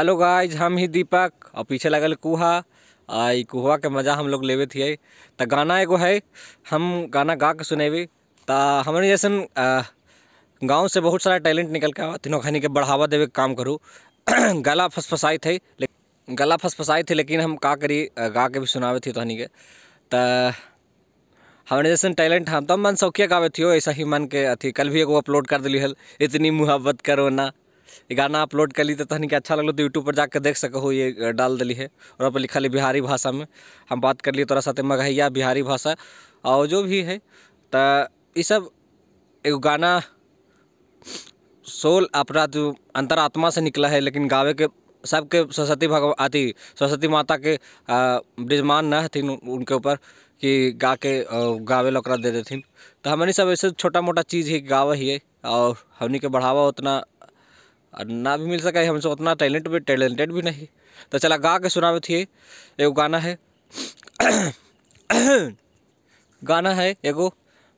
Hello guys हम ही दीपक और पीछे लगल कुहा आई कुहा के मज़ा हम लोग लेवे थे तो गाना एगो है हम गाना गा के सुनेबी तो हमारे जैसन गांव से बहुत सारा टैलेंट निकल के आवा तीनों खानी के बढ़ावा देवे के काम करूँ गला फसफसाई थे गला फसफसाई थे लेकिन हम का करी गा के भी सुनावे थी तहनी के तो हमारे जैसन टैलेंट हम तो मन शौकिया गावे थी ऐसा ही मन के अथी कल भी एगो अपलोड कर दिली हल इतनी मुहब्बत करो ना गाना अपलोड ली तो तनिक अच्छा लगल तो यूट्यूब पर जाकर देख सको हो ये डाल दिली है और अपन लिखा ली बिहारी भाषा में हम बात कर लिए तोरा साथ मगहैया बिहारी भाषा और जो भी है तो ये सब एगो गाना सोल अपना जो अंतरात्मा से निकला है लेकिन गावे के सबके सरस्वती अति सरस्वती माता के ब्रजमान न हथिन उनके ऊपर कि गा के गावे लोकरा दे देथिन तो हमनी सब ऐसे छोटा मोटा चीज़ ही गावे ही और हमनी के बढ़ावा उतना और ना भी मिल सके हमसे उतना टैलेंट भी टैलेंटेड भी नहीं तो चला गा के सुना थी एगो गाना है गाना है एगो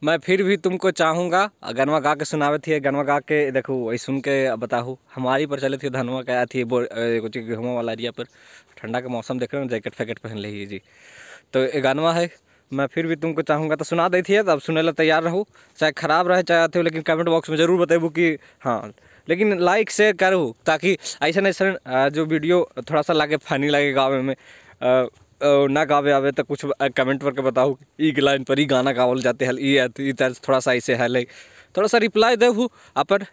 मैं फिर भी तुमको चाहूँगा गनवा गा के सुनावे थी गनवा गा के देखो वही सुन के बताऊँ हमारी पर चले थे धनवा क्या थी कुछ घूमा वाला एरिया पर ठंडा का मौसम देख रहे हो जैकेट फैकेट पहन है जी तो ये गानवा है मैं फिर भी तुमको चाहूँगा तो सुना दी थी तब अब सुने ला तैयार रहो चाहे ख़राब रहे चाहे आते हो लेकिन कमेंट बॉक्स में ज़रूर बताबू कि हाँ लेकिन लाइक शेयर करूँ ताकि ऐसा ऐसा जो वीडियो थोड़ा सा लागे फनी लगे गावे में ना गावे आवे तो कुछ कमेंट करके बताऊँ ई लाइन पर ही गाना गावल जाते हैं ई तर्ज थोड़ा सा ऐसे है थोड़ा सा रिप्लाई देहू अपन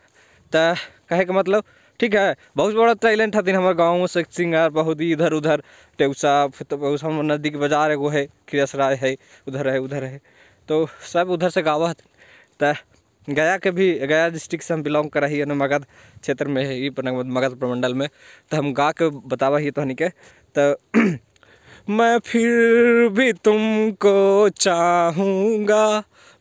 तो कहे के मतलब ठीक है बहुत बड़ा टैलेंट हथिन हमारे गाँव में से सिंगर बहुत ही इधर उधर टेउसा तो बहुत हम नज़दीक बाजार एगो है खिरसराय है उधर है उधर है तो सब उधर से गावा हथिन तो गया के भी गया डिस्ट्रिक्ट से हम बिलोंग है ना मगध क्षेत्र में ही मगध प्रमंडल में तो हम गा के बतावा ही तो हनिके तो मैं फिर भी तुमको चाहूँगा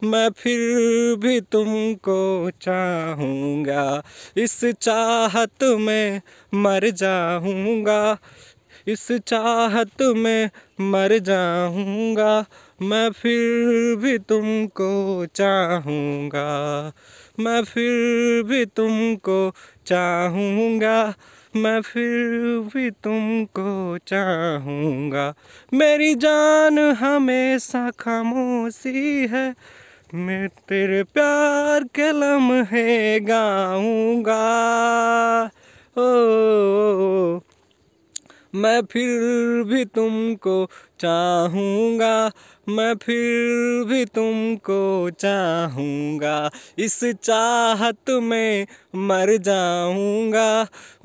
मैं फिर भी तुमको चाहूँगा इस चाहत में मर जाऊँगा इस चाहत में मर जाऊँगा मैं फिर भी तुमको चाहूँगा मैं फिर भी तुमको चाहूँगा मैं फिर भी तुमको चाहूँगा मेरी जान हमेशा खामोशी है मैं तेरे प्यार के लम्हे गाऊँगा मैं फिर भी तुमको चाहूँगा मैं फिर भी तुमको चाहूँगा इस चाहत में मर जाऊँगा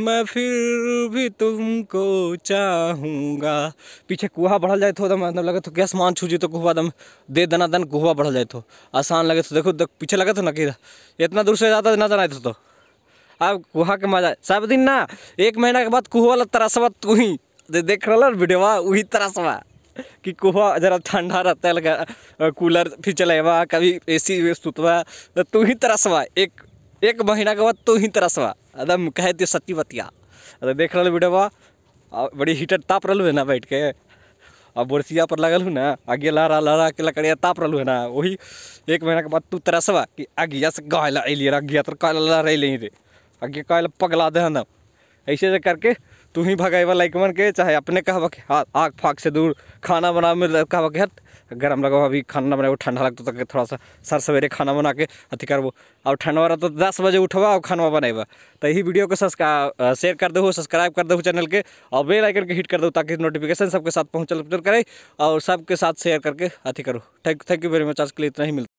मैं फिर भी तुमको चाहूँगा पीछे कुहा बढ़ल जाए तो, तो मतलब लगे तो क्या समान छू तो कुहा दम दे दना दन कुहा बढ़ल जाए तो आसान लगे तो देखो देख, पीछे लगे तो ना कि इतना दूर से जाता ना जाना तो, तो। अब कुहा के मजा सब दिन ना एक महीना के बाद कुह वाला तरसवा तू तो ही दे देख रहा वीडियोवा वही तरसवा कि कुहा जरा ठंडा रहता है लगा कूलर फिर चलेवा कभी ए सी सुतवा तो तू ही तरसवा एक एक महीना के बाद तू ही तरसवा एकदम कह तो सत्ती बतिया अरे देख रहा वीडियोवा बड़ी हीटर ताप रहा है ना बैठ के अब बुरसिया पर लगल हूँ ना आगे लहरा लहरा के लकड़िया ताप रहा है ना वही एक महीना के बाद तू तरसवा कि आगे से गाय अलिए अगिया तो कहला लहरा रे आगे कहल पगला दहन ऐसे से करके तू ही भगेबा मन के चाहे अपने कहब के हाथ आग फाक से दूर खाना बना में कहबा के हट गरम लगा अभी खाना बनाए ठंडा लगता तो थोड़ा सा सर सवेरे खाना बना के अथी करबो और ठंडा रहा तो दस बजे उठब और खाना बनेबा तो यही वीडियो को सब्सक्राइब शेयर कर दो सब्सक्राइब कर दो चैनल के और बेल आइकन के हिट कर दो ताकि नोटिफिकेशन सबके साथ पहुँचल करे और सबके साथ शेयर करके अथी करो thank thank you very much आज के लिए इतना ही मिलता